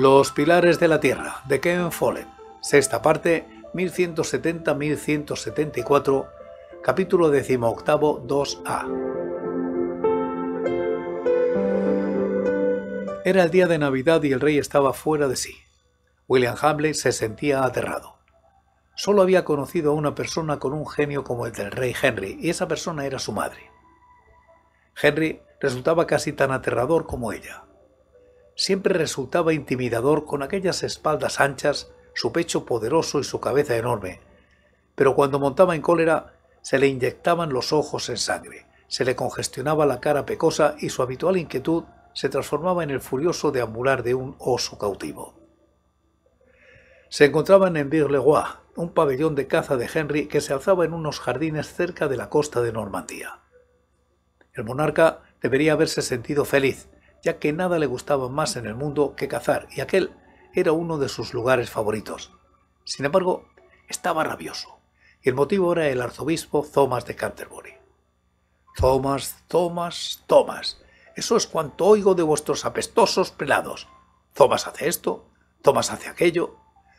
Los pilares de la tierra, de Ken Follett, sexta parte, 1170-1174, capítulo 18, 2a. Era el día de Navidad y el rey estaba fuera de sí. William Hamley se sentía aterrado. Solo había conocido a una persona con un genio como el del rey Henry, y esa persona era su madre. Henry resultaba casi tan aterrador como ella siempre resultaba intimidador con aquellas espaldas anchas, su pecho poderoso y su cabeza enorme. Pero cuando montaba en cólera, se le inyectaban los ojos en sangre, se le congestionaba la cara pecosa y su habitual inquietud se transformaba en el furioso deambular de un oso cautivo. Se encontraban en Ville-le-Roi, un pabellón de caza de Henry que se alzaba en unos jardines cerca de la costa de Normandía. El monarca debería haberse sentido feliz, ya que nada le gustaba más en el mundo que cazar, y aquel era uno de sus lugares favoritos. Sin embargo, estaba rabioso, y el motivo era el arzobispo Thomas de Canterbury. Thomas, Thomas, Thomas, eso es cuanto oigo de vuestros apestosos pelados. Thomas hace esto, Thomas hace aquello,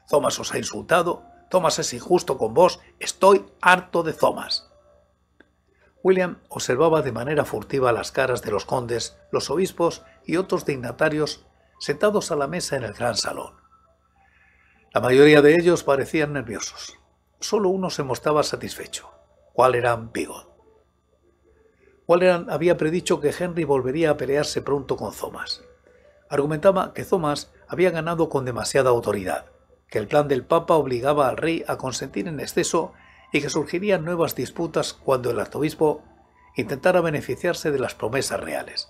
Thomas os ha insultado, Thomas es injusto con vos, estoy harto de Thomas. William observaba de manera furtiva las caras de los condes, los obispos y otros dignatarios sentados a la mesa en el gran salón. La mayoría de ellos parecían nerviosos. Solo uno se mostraba satisfecho. Walleran Bigot. Walleran había predicho que Henry volvería a pelearse pronto con Thomas. Argumentaba que Thomas había ganado con demasiada autoridad, que el plan del Papa obligaba al rey a consentir en exceso y que surgirían nuevas disputas cuando el arzobispo intentara beneficiarse de las promesas reales.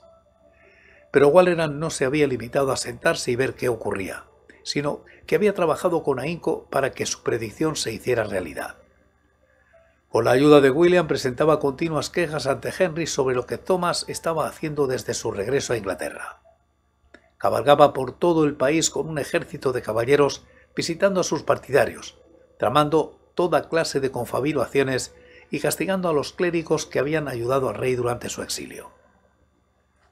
Pero Walleran no se había limitado a sentarse y ver qué ocurría, sino que había trabajado con ahínco para que su predicción se hiciera realidad. Con la ayuda de William presentaba continuas quejas ante Henry sobre lo que Thomas estaba haciendo desde su regreso a Inglaterra. Cabalgaba por todo el país con un ejército de caballeros visitando a sus partidarios, tramando toda clase de confabilaciones y castigando a los clérigos que habían ayudado al rey durante su exilio.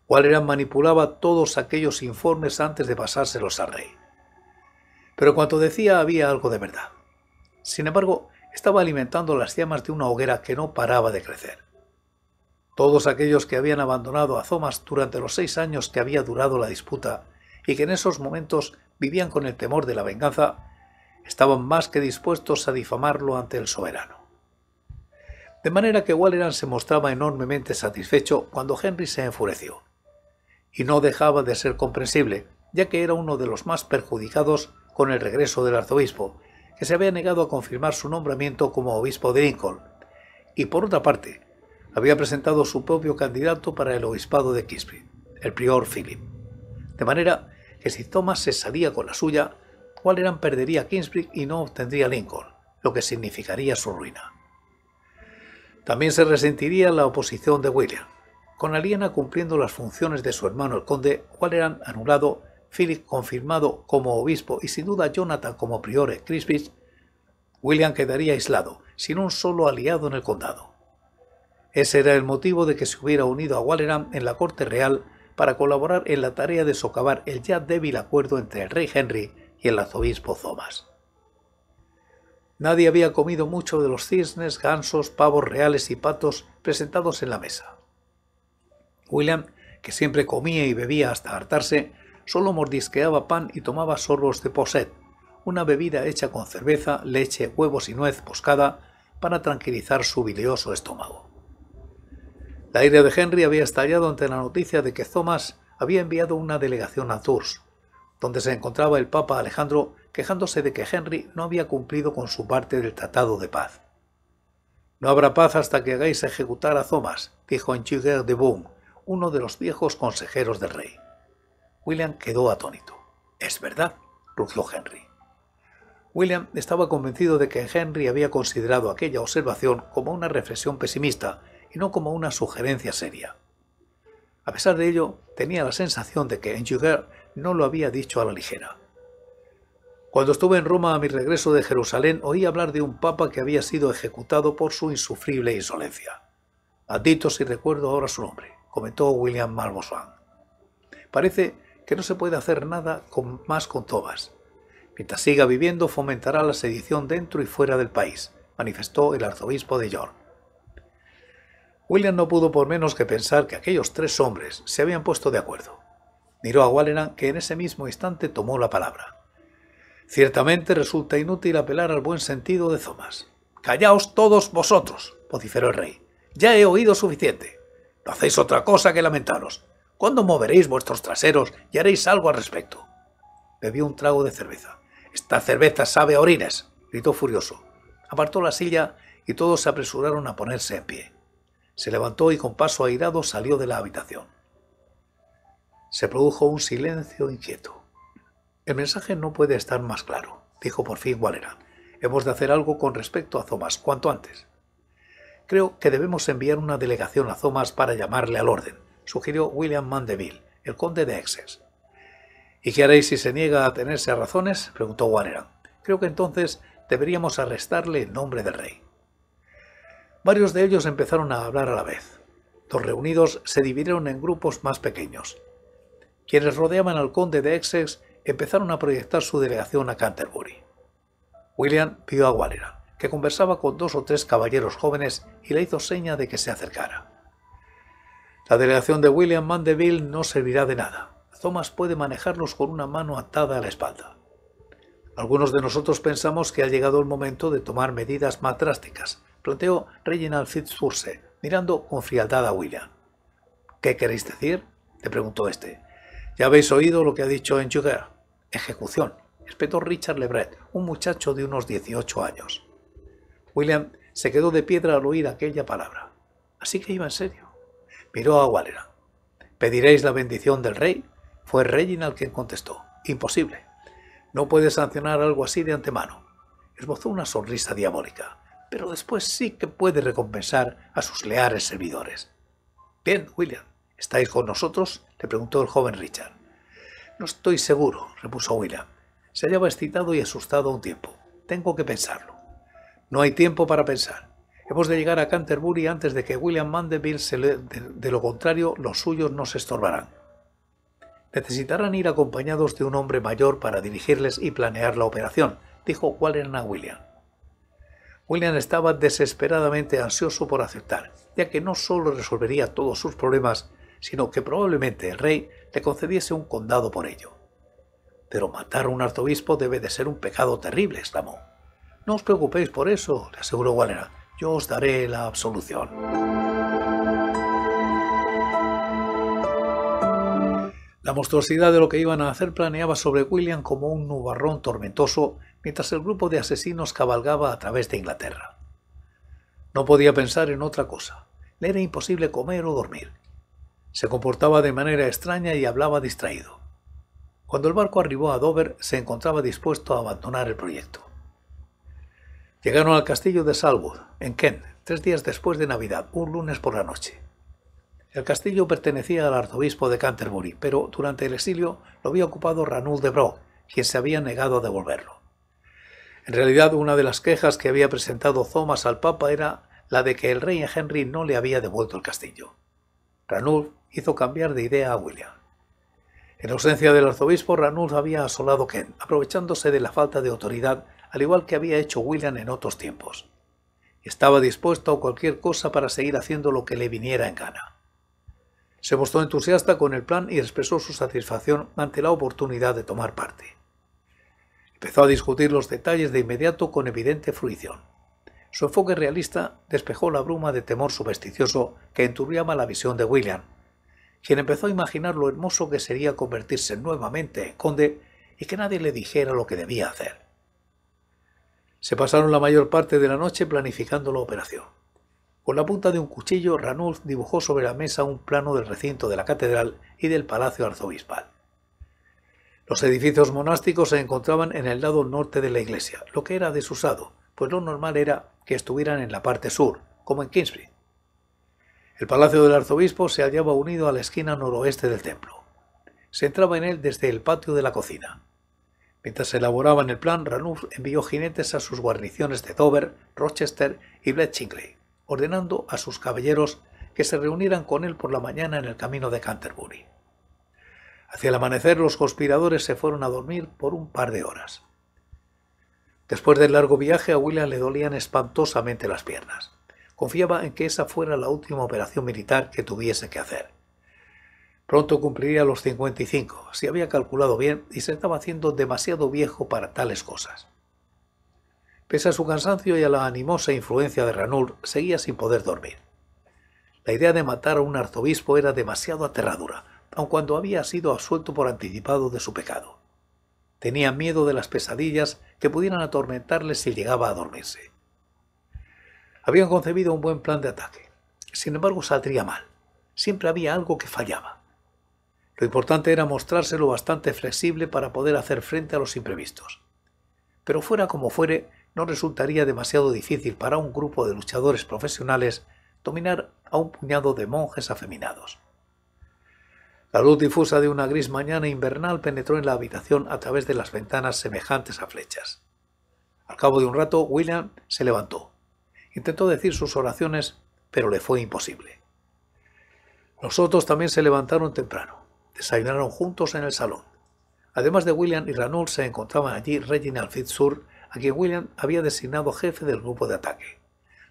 Walleran manipulaba todos aquellos informes antes de pasárselos al rey. Pero cuanto decía había algo de verdad. Sin embargo, estaba alimentando las llamas de una hoguera que no paraba de crecer. Todos aquellos que habían abandonado a Zomas durante los seis años que había durado la disputa y que en esos momentos vivían con el temor de la venganza, estaban más que dispuestos a difamarlo ante el soberano. De manera que Walleran se mostraba enormemente satisfecho cuando Henry se enfureció, y no dejaba de ser comprensible, ya que era uno de los más perjudicados con el regreso del arzobispo, que se había negado a confirmar su nombramiento como obispo de Lincoln, y por otra parte, había presentado su propio candidato para el obispado de Kisby, el prior Philip. De manera que si Thomas se salía con la suya, Waleran perdería Kingsbridge y no obtendría Lincoln, lo que significaría su ruina. También se resentiría la oposición de William, con Aliena cumpliendo las funciones de su hermano el conde, Waleran anulado, Philip confirmado como obispo y sin duda Jonathan como prior de William quedaría aislado, sin un solo aliado en el condado. Ese era el motivo de que se hubiera unido a Waleran en la corte real para colaborar en la tarea de socavar el ya débil acuerdo entre el rey Henry y el arzobispo Zomas. Nadie había comido mucho de los cisnes, gansos, pavos reales y patos presentados en la mesa. William, que siempre comía y bebía hasta hartarse, solo mordisqueaba pan y tomaba sorbos de poset, una bebida hecha con cerveza, leche, huevos y nuez poscada para tranquilizar su bilioso estómago. La ira de Henry había estallado ante la noticia de que Thomas había enviado una delegación a Tours, donde se encontraba el Papa Alejandro quejándose de que Henry no había cumplido con su parte del Tratado de Paz. No habrá paz hasta que hagáis ejecutar a Thomas, dijo Enchuguer de Boom, uno de los viejos consejeros del rey. William quedó atónito. Es verdad, rugió Henry. William estaba convencido de que Henry había considerado aquella observación como una reflexión pesimista y no como una sugerencia seria. A pesar de ello, tenía la sensación de que Enchuguer no lo había dicho a la ligera. Cuando estuve en Roma a mi regreso de Jerusalén, oí hablar de un papa que había sido ejecutado por su insufrible insolencia. Adito si recuerdo ahora su nombre, comentó William Malmoswan. Parece que no se puede hacer nada con, más con Tobas. Mientras siga viviendo, fomentará la sedición dentro y fuera del país, manifestó el arzobispo de York. William no pudo por menos que pensar que aquellos tres hombres se habían puesto de acuerdo miró a Wallena, que en ese mismo instante tomó la palabra. Ciertamente resulta inútil apelar al buen sentido de Zomas. Callaos todos vosotros, vociferó el rey. Ya he oído suficiente. No hacéis otra cosa que lamentaros. ¿Cuándo moveréis vuestros traseros y haréis algo al respecto? Bebió un trago de cerveza. Esta cerveza sabe a orines, gritó furioso. Apartó la silla y todos se apresuraron a ponerse en pie. Se levantó y con paso airado salió de la habitación. Se produjo un silencio inquieto. El mensaje no puede estar más claro, dijo por fin Walera. Hemos de hacer algo con respecto a Zomas cuanto antes. Creo que debemos enviar una delegación a Zomas para llamarle al orden, sugirió William Mandeville, el conde de Exes. ¿Y qué haréis si se niega a tenerse a razones? preguntó Warren. Creo que entonces deberíamos arrestarle en nombre del rey. Varios de ellos empezaron a hablar a la vez. Los reunidos se dividieron en grupos más pequeños quienes rodeaban al conde de Essex empezaron a proyectar su delegación a Canterbury. William vio a Waller, que conversaba con dos o tres caballeros jóvenes y le hizo seña de que se acercara. La delegación de William Mandeville no servirá de nada. Thomas puede manejarlos con una mano atada a la espalda. Algunos de nosotros pensamos que ha llegado el momento de tomar medidas más drásticas, planteó Reginald Fitzurse, mirando con frialdad a William. ¿Qué queréis decir? le preguntó este. Ya habéis oído lo que ha dicho Enchuger. Ejecución, espetó Richard Lebret, un muchacho de unos 18 años. William se quedó de piedra al oír aquella palabra. Así que iba en serio. Miró a walera ¿Pediréis la bendición del rey? Fue Reginald quien contestó. Imposible. No puede sancionar algo así de antemano. Esbozó una sonrisa diabólica, pero después sí que puede recompensar a sus leales servidores. Bien, William, ¿Estáis con nosotros? le preguntó el joven Richard. No estoy seguro, repuso William. Se hallaba excitado y asustado un tiempo. Tengo que pensarlo. No hay tiempo para pensar. Hemos de llegar a Canterbury antes de que William Mandeville se le... de, lo contrario, los suyos nos estorbarán. Necesitarán ir acompañados de un hombre mayor para dirigirles y planear la operación, dijo Warren a William. William estaba desesperadamente ansioso por aceptar, ya que no solo resolvería todos sus problemas, sino que probablemente el rey le concediese un condado por ello. Pero matar a un arzobispo debe de ser un pecado terrible, exclamó. No os preocupéis por eso, le aseguró Walera. Yo os daré la absolución. La monstruosidad de lo que iban a hacer planeaba sobre William como un nubarrón tormentoso mientras el grupo de asesinos cabalgaba a través de Inglaterra. No podía pensar en otra cosa. Le era imposible comer o dormir. Se comportaba de manera extraña y hablaba distraído. Cuando el barco arribó a Dover, se encontraba dispuesto a abandonar el proyecto. Llegaron al castillo de Salwood, en Kent, tres días después de Navidad, un lunes por la noche. El castillo pertenecía al arzobispo de Canterbury, pero durante el exilio lo había ocupado Ranul de Bro, quien se había negado a devolverlo. En realidad, una de las quejas que había presentado Thomas al Papa era la de que el rey Henry no le había devuelto el castillo. Ranulf hizo cambiar de idea a William. En ausencia del arzobispo, Ranulf había asolado Kent, aprovechándose de la falta de autoridad, al igual que había hecho William en otros tiempos. Estaba dispuesto a cualquier cosa para seguir haciendo lo que le viniera en gana. Se mostró entusiasta con el plan y expresó su satisfacción ante la oportunidad de tomar parte. Empezó a discutir los detalles de inmediato con evidente fruición. Su enfoque realista despejó la bruma de temor supersticioso que enturbiaba la visión de William, quien empezó a imaginar lo hermoso que sería convertirse nuevamente en conde y que nadie le dijera lo que debía hacer. Se pasaron la mayor parte de la noche planificando la operación. Con la punta de un cuchillo, Ranulf dibujó sobre la mesa un plano del recinto de la catedral y del palacio arzobispal. Los edificios monásticos se encontraban en el lado norte de la iglesia, lo que era desusado, pues lo normal era que estuvieran en la parte sur, como en Kingsbury. El palacio del arzobispo se hallaba unido a la esquina noroeste del templo. Se entraba en él desde el patio de la cocina. Mientras elaboraban el plan, Ranulf envió jinetes a sus guarniciones de Dover, Rochester y Bletchingley, ordenando a sus caballeros que se reunieran con él por la mañana en el camino de Canterbury. Hacia el amanecer los conspiradores se fueron a dormir por un par de horas. Después del largo viaje a William le dolían espantosamente las piernas. Confiaba en que esa fuera la última operación militar que tuviese que hacer. Pronto cumpliría los 55, si había calculado bien, y se estaba haciendo demasiado viejo para tales cosas. Pese a su cansancio y a la animosa influencia de Ranul, seguía sin poder dormir. La idea de matar a un arzobispo era demasiado aterradora, aun cuando había sido absuelto por anticipado de su pecado. Tenía miedo de las pesadillas que pudieran atormentarle si llegaba a dormirse. Habían concebido un buen plan de ataque. Sin embargo, saldría mal. Siempre había algo que fallaba. Lo importante era mostrárselo bastante flexible para poder hacer frente a los imprevistos. Pero fuera como fuere, no resultaría demasiado difícil para un grupo de luchadores profesionales dominar a un puñado de monjes afeminados. La luz difusa de una gris mañana invernal penetró en la habitación a través de las ventanas semejantes a flechas. Al cabo de un rato, William se levantó. Intentó decir sus oraciones, pero le fue imposible. Los otros también se levantaron temprano. Desayunaron juntos en el salón. Además de William y Ranul se encontraban allí Reginald Fitzur, a quien William había designado jefe del grupo de ataque.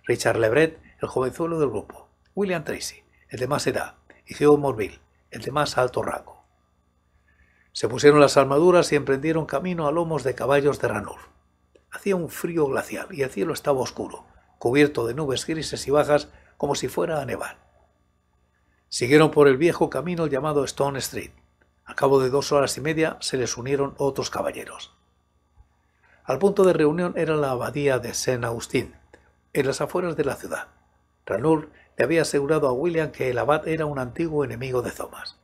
Richard Lebret, el jovenzuelo del grupo. William Tracy, el de más edad, y Hugh Morville, el de más alto rango. Se pusieron las armaduras y emprendieron camino a lomos de caballos de Ranul. Hacía un frío glacial y el cielo estaba oscuro, cubierto de nubes grises y bajas como si fuera a nevar. Siguieron por el viejo camino llamado Stone Street. A cabo de dos horas y media se les unieron otros caballeros. Al punto de reunión era la abadía de Saint Agustín, en las afueras de la ciudad. Ranul le había asegurado a William que el abad era un antiguo enemigo de Thomas.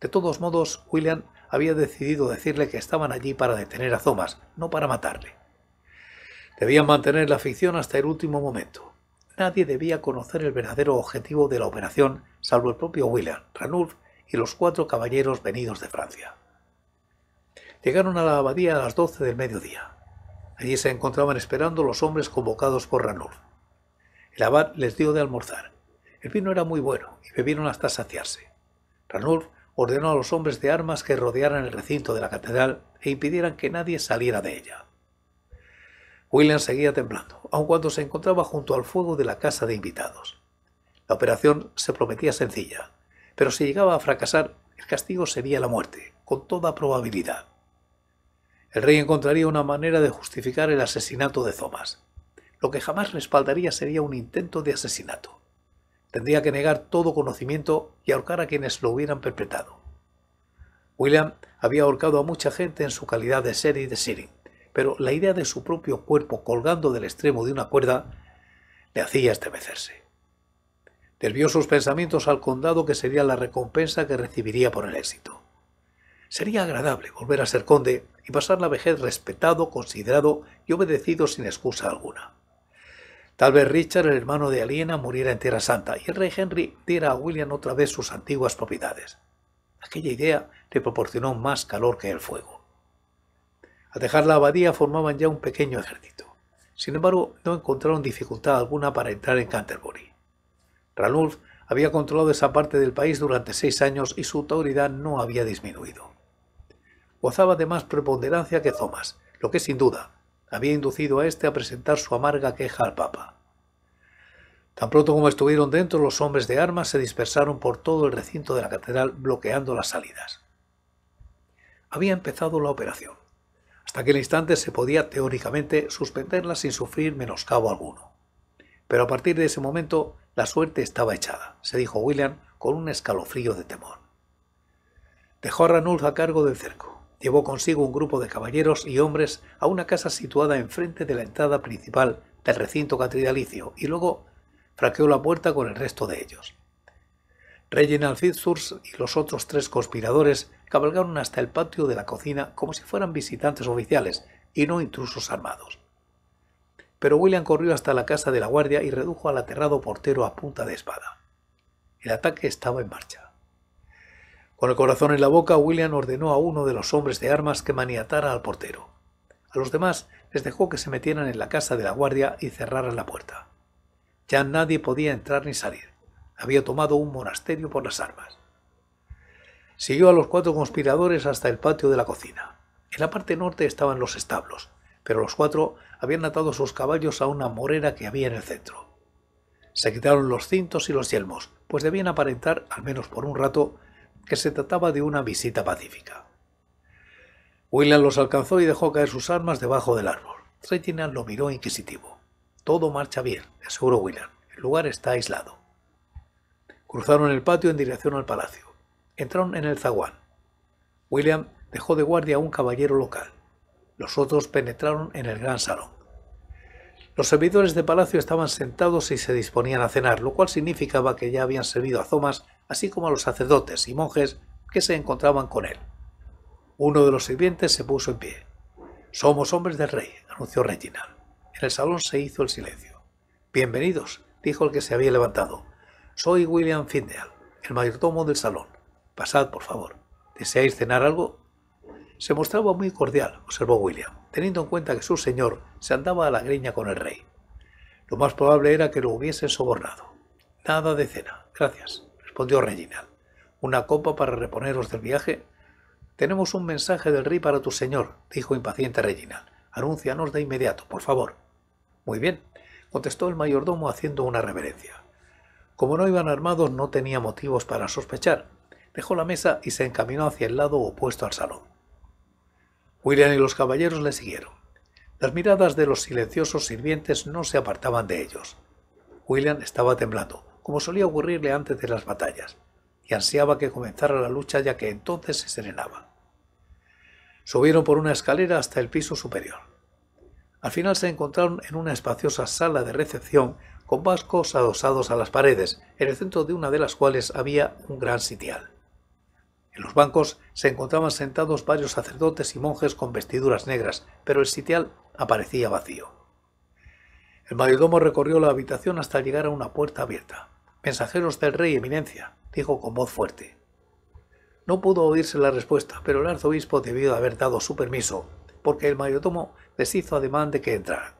De todos modos, William había decidido decirle que estaban allí para detener a Thomas, no para matarle. Debían mantener la ficción hasta el último momento. Nadie debía conocer el verdadero objetivo de la operación, salvo el propio William, Ranulf y los cuatro caballeros venidos de Francia. Llegaron a la abadía a las doce del mediodía. Allí se encontraban esperando los hombres convocados por Ranulf. El les dio de almorzar. El vino era muy bueno y bebieron hasta saciarse. Ranulf ordenó a los hombres de armas que rodearan el recinto de la catedral e impidieran que nadie saliera de ella. William seguía temblando, aun cuando se encontraba junto al fuego de la casa de invitados. La operación se prometía sencilla, pero si llegaba a fracasar, el castigo sería la muerte, con toda probabilidad. El rey encontraría una manera de justificar el asesinato de Thomas. Lo que jamás respaldaría sería un intento de asesinato. Tendría que negar todo conocimiento y ahorcar a quienes lo hubieran perpetrado. William había ahorcado a mucha gente en su calidad de y de Sirin, pero la idea de su propio cuerpo colgando del extremo de una cuerda le hacía estremecerse. Desvió sus pensamientos al condado que sería la recompensa que recibiría por el éxito. Sería agradable volver a ser conde y pasar la vejez respetado, considerado y obedecido sin excusa alguna. Tal vez Richard, el hermano de Aliena, muriera en Tierra Santa y el rey Henry diera a William otra vez sus antiguas propiedades. Aquella idea le proporcionó más calor que el fuego. Al dejar la abadía formaban ya un pequeño ejército. Sin embargo, no encontraron dificultad alguna para entrar en Canterbury. Ranulf había controlado esa parte del país durante seis años y su autoridad no había disminuido. Gozaba de más preponderancia que Thomas, lo que sin duda había inducido a éste a presentar su amarga queja al Papa. Tan pronto como estuvieron dentro, los hombres de armas se dispersaron por todo el recinto de la catedral, bloqueando las salidas. Había empezado la operación. Hasta aquel instante se podía, teóricamente, suspenderla sin sufrir menoscabo alguno. Pero a partir de ese momento, la suerte estaba echada, se dijo William con un escalofrío de temor. Dejó a Ranulf a cargo del cerco Llevó consigo un grupo de caballeros y hombres a una casa situada enfrente de la entrada principal del recinto catedralicio y luego fraqueó la puerta con el resto de ellos. Reginald y los otros tres conspiradores cabalgaron hasta el patio de la cocina como si fueran visitantes oficiales y no intrusos armados. Pero William corrió hasta la casa de la guardia y redujo al aterrado portero a punta de espada. El ataque estaba en marcha. Con el corazón en la boca, William ordenó a uno de los hombres de armas que maniatara al portero. A los demás les dejó que se metieran en la casa de la guardia y cerraran la puerta. Ya nadie podía entrar ni salir. Había tomado un monasterio por las armas. Siguió a los cuatro conspiradores hasta el patio de la cocina. En la parte norte estaban los establos, pero los cuatro habían atado sus caballos a una morera que había en el centro. Se quitaron los cintos y los yelmos, pues debían aparentar, al menos por un rato, que se trataba de una visita pacífica. William los alcanzó y dejó caer sus armas debajo del árbol. Reginald lo miró inquisitivo. Todo marcha bien, aseguró William. El lugar está aislado. Cruzaron el patio en dirección al palacio. Entraron en el zaguán. William dejó de guardia a un caballero local. Los otros penetraron en el gran salón. Los servidores de palacio estaban sentados y se disponían a cenar, lo cual significaba que ya habían servido a Thomas así como a los sacerdotes y monjes que se encontraban con él. Uno de los sirvientes se puso en pie. Somos hombres del rey, anunció Reginald. En el salón se hizo el silencio. Bienvenidos, dijo el que se había levantado. Soy William Findeal, el mayordomo del salón. Pasad, por favor. ¿Deseáis cenar algo? Se mostraba muy cordial, observó William, teniendo en cuenta que su señor se andaba a la griña con el rey. Lo más probable era que lo hubiesen sobornado. Nada de cena, gracias respondió Reginald. Una copa para reponeros del viaje. Tenemos un mensaje del rey para tu señor, dijo impaciente Reginald. Anúncianos de inmediato, por favor. Muy bien, contestó el mayordomo haciendo una reverencia. Como no iban armados, no tenía motivos para sospechar. Dejó la mesa y se encaminó hacia el lado opuesto al salón. William y los caballeros le siguieron. Las miradas de los silenciosos sirvientes no se apartaban de ellos. William estaba temblando como solía ocurrirle antes de las batallas, y ansiaba que comenzara la lucha ya que entonces se serenaba. Subieron por una escalera hasta el piso superior. Al final se encontraron en una espaciosa sala de recepción con vascos adosados a las paredes, en el centro de una de las cuales había un gran sitial. En los bancos se encontraban sentados varios sacerdotes y monjes con vestiduras negras, pero el sitial aparecía vacío. El mayordomo recorrió la habitación hasta llegar a una puerta abierta. Mensajeros del rey, eminencia, dijo con voz fuerte. No pudo oírse la respuesta, pero el arzobispo debió haber dado su permiso, porque el mayordomo les hizo ademán de que entraran.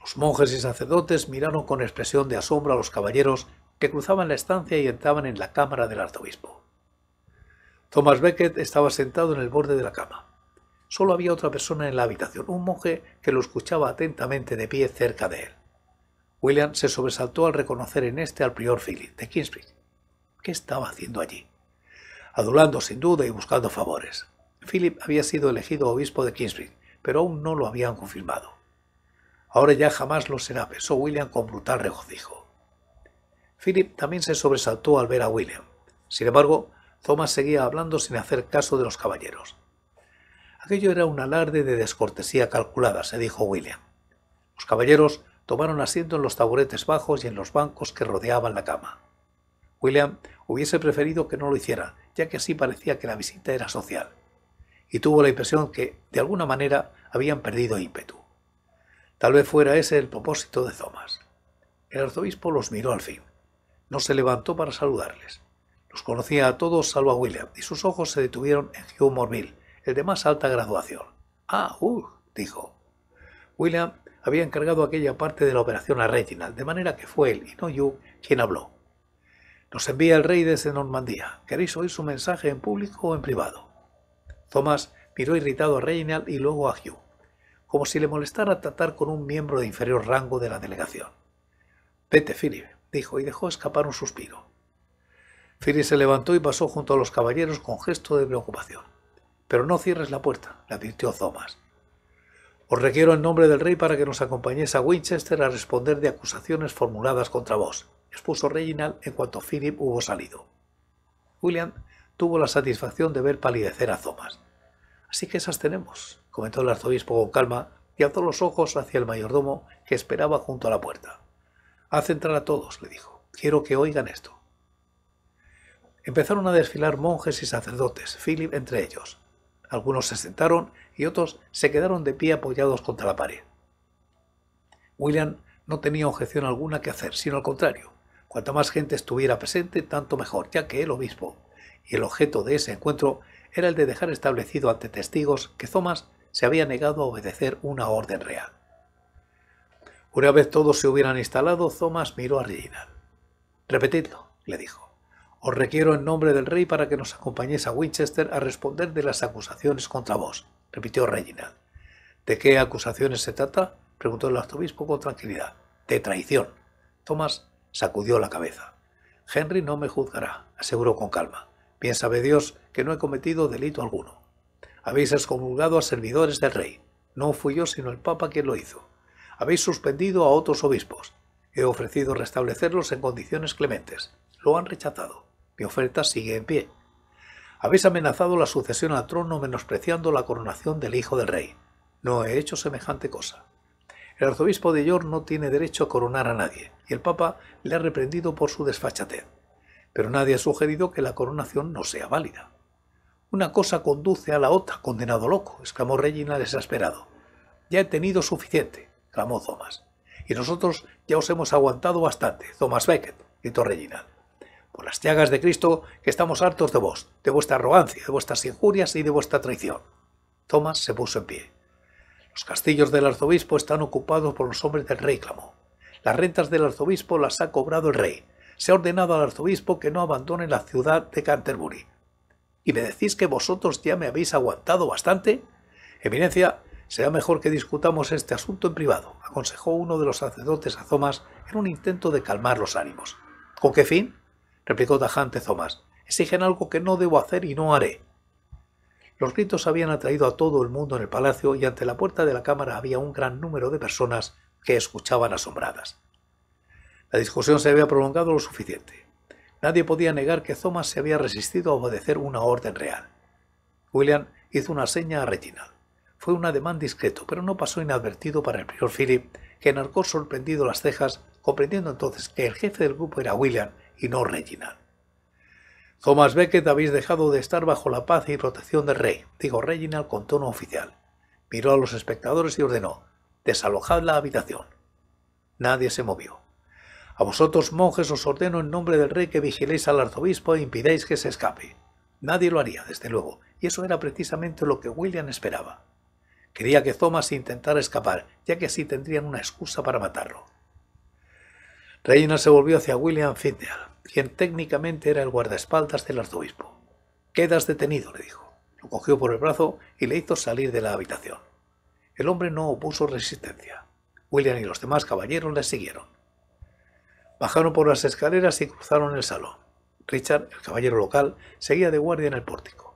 Los monjes y sacerdotes miraron con expresión de asombro a los caballeros que cruzaban la estancia y entraban en la cámara del arzobispo. Thomas Becket estaba sentado en el borde de la cama. Solo había otra persona en la habitación, un monje que lo escuchaba atentamente de pie cerca de él. William se sobresaltó al reconocer en este al prior Philip de Kingsbridge. ¿Qué estaba haciendo allí? Adulando sin duda y buscando favores. Philip había sido elegido obispo de Kingsbridge, pero aún no lo habían confirmado. Ahora ya jamás lo será, pensó William con brutal regocijo. Philip también se sobresaltó al ver a William. Sin embargo, Thomas seguía hablando sin hacer caso de los caballeros. Aquello era un alarde de descortesía calculada, se dijo William. Los caballeros tomaron asiento en los taburetes bajos y en los bancos que rodeaban la cama. William hubiese preferido que no lo hiciera, ya que así parecía que la visita era social, y tuvo la impresión que, de alguna manera, habían perdido ímpetu. Tal vez fuera ese el propósito de Thomas. El arzobispo los miró al fin. No se levantó para saludarles. Los conocía a todos salvo a William, y sus ojos se detuvieron en Hugh Morville, el de más alta graduación. Ah, uh, dijo. William había encargado aquella parte de la operación a Reginald, de manera que fue él y no yo quien habló. Nos envía el rey desde Normandía. ¿Queréis oír su mensaje en público o en privado? Thomas miró irritado a Reginald y luego a Hugh, como si le molestara tratar con un miembro de inferior rango de la delegación. Vete, Philip, dijo y dejó escapar un suspiro. Philip se levantó y pasó junto a los caballeros con gesto de preocupación. Pero no cierres la puerta, le advirtió Thomas. Os requiero en nombre del rey para que nos acompañéis a Winchester a responder de acusaciones formuladas contra vos, expuso Reginald en cuanto Philip hubo salido. William tuvo la satisfacción de ver palidecer a Thomas. Así que esas tenemos, comentó el arzobispo con calma y alzó los ojos hacia el mayordomo que esperaba junto a la puerta. Haz entrar a todos, le dijo. Quiero que oigan esto. Empezaron a desfilar monjes y sacerdotes, Philip entre ellos. Algunos se sentaron y otros se quedaron de pie apoyados contra la pared. William no tenía objeción alguna que hacer, sino al contrario. Cuanta más gente estuviera presente, tanto mejor, ya que el obispo y el objeto de ese encuentro era el de dejar establecido ante testigos que Thomas se había negado a obedecer una orden real. Una vez todos se hubieran instalado, Thomas miró a Reginald. Repetidlo, le dijo. Os requiero en nombre del rey para que nos acompañéis a Winchester a responder de las acusaciones contra vos repitió Reginald. ¿De qué acusaciones se trata? preguntó el arzobispo con tranquilidad. De traición. tomás sacudió la cabeza. Henry no me juzgará, aseguró con calma. Bien sabe Dios que no he cometido delito alguno. Habéis excomulgado a servidores del rey. No fui yo sino el Papa quien lo hizo. Habéis suspendido a otros obispos. He ofrecido restablecerlos en condiciones clementes. Lo han rechazado. Mi oferta sigue en pie. Habéis amenazado la sucesión al trono menospreciando la coronación del hijo del rey. No he hecho semejante cosa. El arzobispo de York no tiene derecho a coronar a nadie, y el Papa le ha reprendido por su desfachatez. Pero nadie ha sugerido que la coronación no sea válida. Una cosa conduce a la otra, condenado loco, exclamó Reginald desesperado. Ya he tenido suficiente, clamó Thomas. Y nosotros ya os hemos aguantado bastante, Thomas Becket, gritó Reginald por las llagas de Cristo, que estamos hartos de vos, de vuestra arrogancia, de vuestras injurias y de vuestra traición. Tomás se puso en pie. Los castillos del arzobispo están ocupados por los hombres del réclamo. Las rentas del arzobispo las ha cobrado el rey. Se ha ordenado al arzobispo que no abandone la ciudad de Canterbury. ¿Y me decís que vosotros ya me habéis aguantado bastante? Eminencia, será mejor que discutamos este asunto en privado, aconsejó uno de los sacerdotes a Thomas en un intento de calmar los ánimos. ¿Con qué fin? replicó tajante Thomas. Exigen algo que no debo hacer y no haré. Los gritos habían atraído a todo el mundo en el palacio y ante la puerta de la cámara había un gran número de personas que escuchaban asombradas. La discusión se había prolongado lo suficiente. Nadie podía negar que Thomas se había resistido a obedecer una orden real. William hizo una seña a Reginald. Fue un ademán discreto, pero no pasó inadvertido para el prior Philip, que enarcó sorprendido las cejas, comprendiendo entonces que el jefe del grupo era William y no Reginald. Thomas Becket, habéis dejado de estar bajo la paz y protección del rey, dijo Reginald con tono oficial. Miró a los espectadores y ordenó, desalojad la habitación. Nadie se movió. A vosotros, monjes, os ordeno en nombre del rey que vigiléis al arzobispo e impidáis que se escape. Nadie lo haría, desde luego, y eso era precisamente lo que William esperaba. Quería que Thomas intentara escapar, ya que así tendrían una excusa para matarlo. Reina se volvió hacia William Findell quien técnicamente era el guardaespaldas del arzobispo. Quedas detenido, le dijo. Lo cogió por el brazo y le hizo salir de la habitación. El hombre no opuso resistencia. William y los demás caballeros le siguieron. Bajaron por las escaleras y cruzaron el salón. Richard, el caballero local, seguía de guardia en el pórtico.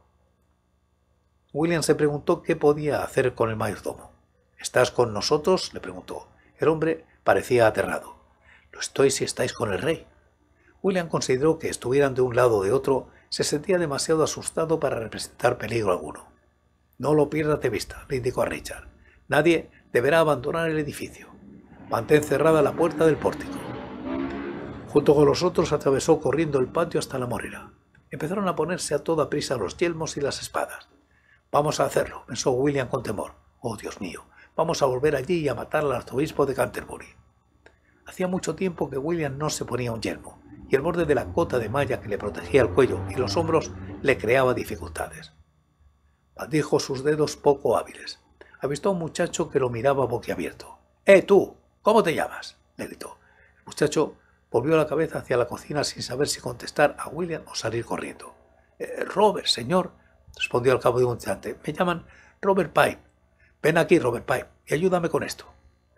William se preguntó qué podía hacer con el mayordomo. ¿Estás con nosotros? le preguntó. El hombre parecía aterrado. Lo estoy si estáis con el rey, William consideró que estuvieran de un lado o de otro, se sentía demasiado asustado para representar peligro alguno. No lo pierdas de vista, le indicó a Richard. Nadie deberá abandonar el edificio. Mantén cerrada la puerta del pórtico. Junto con los otros atravesó corriendo el patio hasta la morera. Empezaron a ponerse a toda prisa los yelmos y las espadas. Vamos a hacerlo, pensó William con temor. Oh, Dios mío, vamos a volver allí y a matar al arzobispo de Canterbury. Hacía mucho tiempo que William no se ponía un yelmo y el borde de la cota de malla que le protegía el cuello y los hombros le creaba dificultades. Bandijo sus dedos poco hábiles. Avistó a un muchacho que lo miraba boquiabierto. ¡Eh, tú! ¿Cómo te llamas? le gritó. El muchacho volvió la cabeza hacia la cocina sin saber si contestar a William o salir corriendo. Eh, Robert, señor, respondió al cabo de un instante. Me llaman Robert Pipe. Ven aquí, Robert Pipe, y ayúdame con esto.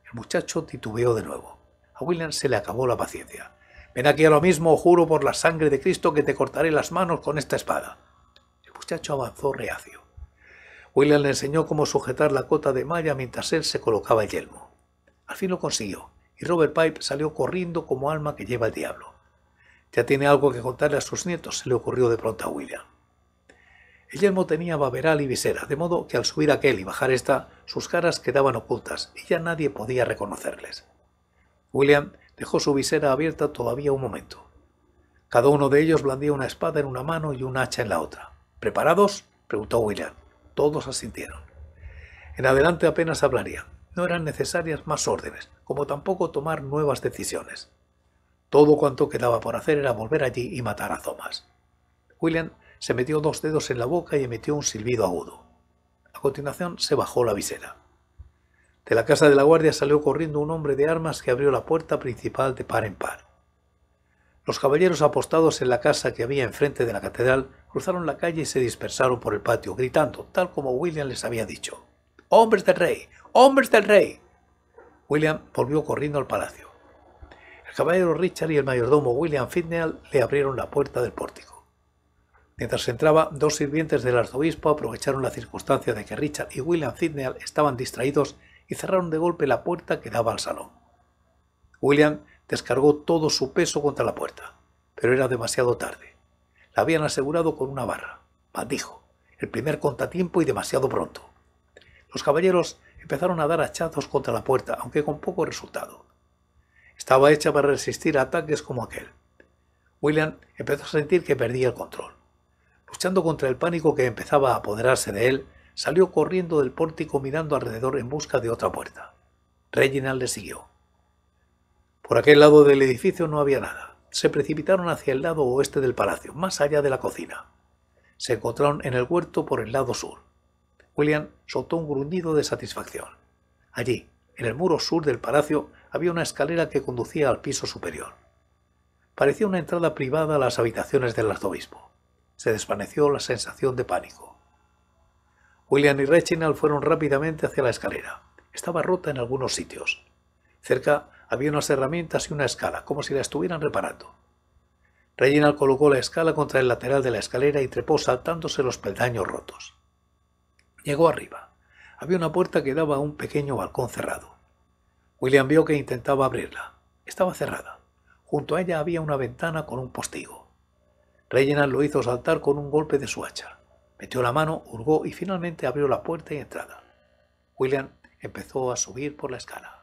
El muchacho titubeó de nuevo. A William se le acabó la paciencia. Ven aquí a lo mismo, juro por la sangre de Cristo que te cortaré las manos con esta espada. El muchacho avanzó reacio. William le enseñó cómo sujetar la cota de malla mientras él se colocaba el yelmo. Al fin lo consiguió, y Robert Pipe salió corriendo como alma que lleva el diablo. Ya tiene algo que contarle a sus nietos, se le ocurrió de pronto a William. El yelmo tenía baberal y visera, de modo que al subir aquel y bajar esta, sus caras quedaban ocultas y ya nadie podía reconocerles. William dejó su visera abierta todavía un momento. Cada uno de ellos blandía una espada en una mano y un hacha en la otra. ¿Preparados? preguntó William. Todos asintieron. En adelante apenas hablarían. No eran necesarias más órdenes, como tampoco tomar nuevas decisiones. Todo cuanto quedaba por hacer era volver allí y matar a Thomas. William se metió dos dedos en la boca y emitió un silbido agudo. A continuación se bajó la visera. De la casa de la guardia salió corriendo un hombre de armas que abrió la puerta principal de par en par. Los caballeros apostados en la casa que había enfrente de la catedral cruzaron la calle y se dispersaron por el patio, gritando, tal como William les había dicho. ¡Hombres del rey! ¡Hombres del rey! William volvió corriendo al palacio. El caballero Richard y el mayordomo William Fitnell le abrieron la puerta del pórtico. Mientras entraba, dos sirvientes del arzobispo aprovecharon la circunstancia de que Richard y William sidney estaban distraídos y cerraron de golpe la puerta que daba al salón. William descargó todo su peso contra la puerta, pero era demasiado tarde. La habían asegurado con una barra. Maldijo. El primer contatiempo y demasiado pronto. Los caballeros empezaron a dar hachazos contra la puerta, aunque con poco resultado. Estaba hecha para resistir ataques como aquel. William empezó a sentir que perdía el control. Luchando contra el pánico que empezaba a apoderarse de él, salió corriendo del pórtico mirando alrededor en busca de otra puerta. Reginald le siguió. Por aquel lado del edificio no había nada. Se precipitaron hacia el lado oeste del palacio, más allá de la cocina. Se encontraron en el huerto por el lado sur. William soltó un gruñido de satisfacción. Allí, en el muro sur del palacio, había una escalera que conducía al piso superior. Parecía una entrada privada a las habitaciones del arzobispo. Se desvaneció la sensación de pánico. William y Reginald fueron rápidamente hacia la escalera. Estaba rota en algunos sitios. Cerca había unas herramientas y una escala, como si la estuvieran reparando. Reginald colocó la escala contra el lateral de la escalera y trepó saltándose los peldaños rotos. Llegó arriba. Había una puerta que daba a un pequeño balcón cerrado. William vio que intentaba abrirla. Estaba cerrada. Junto a ella había una ventana con un postigo. Reginald lo hizo saltar con un golpe de su hacha. Metió la mano, hurgó y finalmente abrió la puerta y entrada. William empezó a subir por la escala.